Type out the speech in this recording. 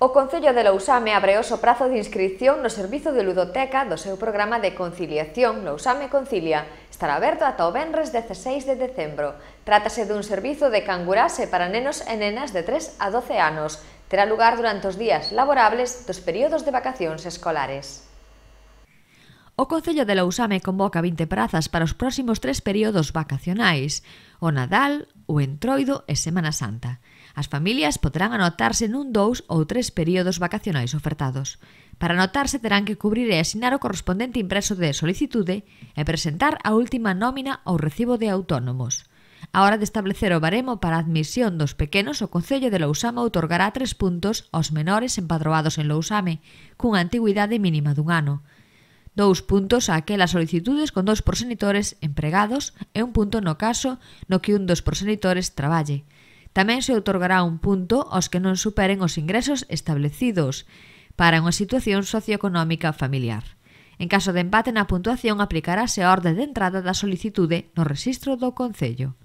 O Concello de Lousame abre o prazo de inscripción no Servizo de Ludoteca do seu programa de conciliación Lousame Concilia. Estará aberto ata o venres 16 de decembro. Trátase dun servizo de cangurase para nenos e nenas de 3 a 12 anos. Terá lugar durante os días laborables dos períodos de vacacións escolares. O Concello de Lousame convoca 20 prazas para os próximos tres períodos vacacionais, o Nadal, o Entroido e Semana Santa. As familias poderán anotarse nun dous ou tres períodos vacacionais ofertados. Para anotarse terán que cubrir e asinar o correspondente impreso de solicitude e presentar a última nómina ou recibo de autónomos. A hora de establecer o baremo para a admisión dos pequenos, o Concello de Lousama otorgará tres puntos aos menores empadroados en Lousame, cunha antigüidade mínima dun ano dous puntos a aquelas solicitudes con dous proxenitores empregados e un punto no caso no que un dos proxenitores traballe. Tamén se outorgará un punto aos que non superen os ingresos establecidos para unha situación socioeconómica familiar. En caso de empate na puntuación aplicarase a orde de entrada da solicitude no rexistro do Concello.